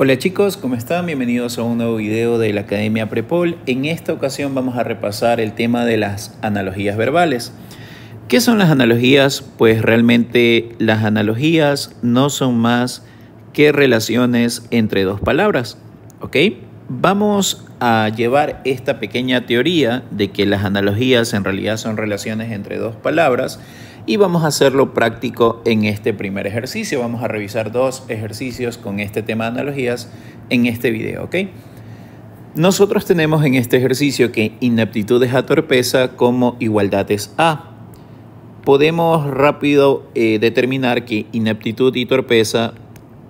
Hola chicos, ¿cómo están? Bienvenidos a un nuevo video de la Academia Prepol. En esta ocasión vamos a repasar el tema de las analogías verbales. ¿Qué son las analogías? Pues realmente las analogías no son más que relaciones entre dos palabras, ¿ok? Vamos a llevar esta pequeña teoría de que las analogías en realidad son relaciones entre dos palabras y vamos a hacerlo práctico en este primer ejercicio. Vamos a revisar dos ejercicios con este tema de analogías en este video, Nosotros tenemos en este ejercicio que es a torpeza como igualdades a. Podemos rápido eh, determinar que ineptitud y torpeza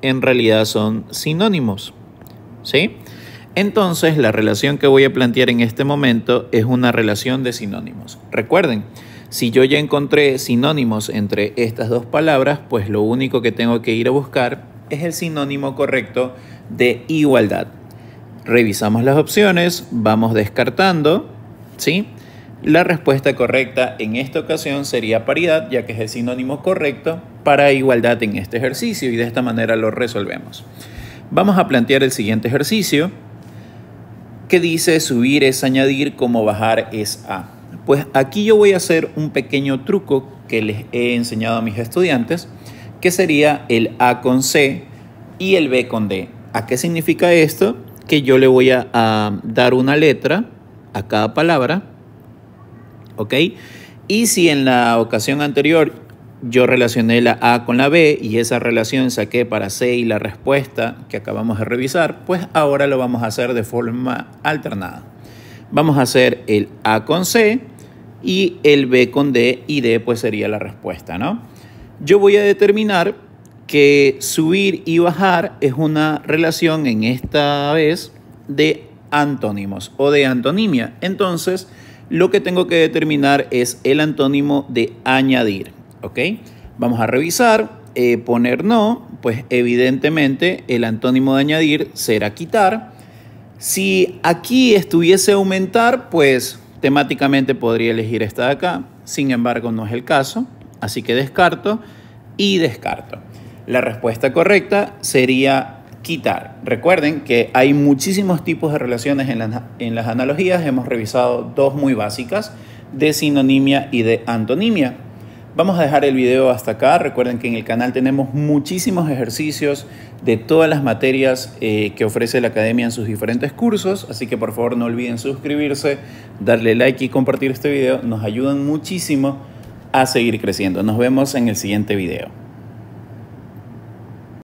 en realidad son sinónimos, ¿sí? Entonces, la relación que voy a plantear en este momento es una relación de sinónimos. Recuerden, si yo ya encontré sinónimos entre estas dos palabras, pues lo único que tengo que ir a buscar es el sinónimo correcto de igualdad. Revisamos las opciones, vamos descartando, ¿sí? La respuesta correcta en esta ocasión sería paridad, ya que es el sinónimo correcto para igualdad en este ejercicio y de esta manera lo resolvemos. Vamos a plantear el siguiente ejercicio que dice subir es añadir como bajar es a. Pues aquí yo voy a hacer un pequeño truco que les he enseñado a mis estudiantes, que sería el A con C y el B con D. ¿A qué significa esto? Que yo le voy a, dar una letra a cada palabra, ¿ok? Y si en la ocasión anterior yo relacioné la A con la B y esa relación saqué para C y la respuesta que acabamos de revisar, pues ahora lo vamos a hacer de forma alternada. Vamos a hacer el A con C y el B con D y D pues sería la respuesta, ¿no? Yo voy a determinar que subir y bajar es una relación en esta vez de antónimos o de antonimia. Entonces, lo que tengo que determinar es el antónimo de añadir, ¿ok? Vamos a revisar, eh, poner no, pues evidentemente el antónimo de añadir será quitar. Si aquí estuviese aumentar, pues Temáticamente podría elegir esta de acá, sin embargo no es el caso, así que descarto y descarto. La respuesta correcta sería quitar. Recuerden que hay muchísimos tipos de relaciones en, en las analogías, hemos revisado dos muy básicas, de sinonimia y de antonimia. Vamos a dejar el video hasta acá. Recuerden que en el canal tenemos muchísimos ejercicios de todas las materias eh, que ofrece la academia en sus diferentes cursos. Así que por favor no olviden suscribirse, darle like y compartir este video. Nos ayudan muchísimo a seguir creciendo. Nos vemos en el siguiente video.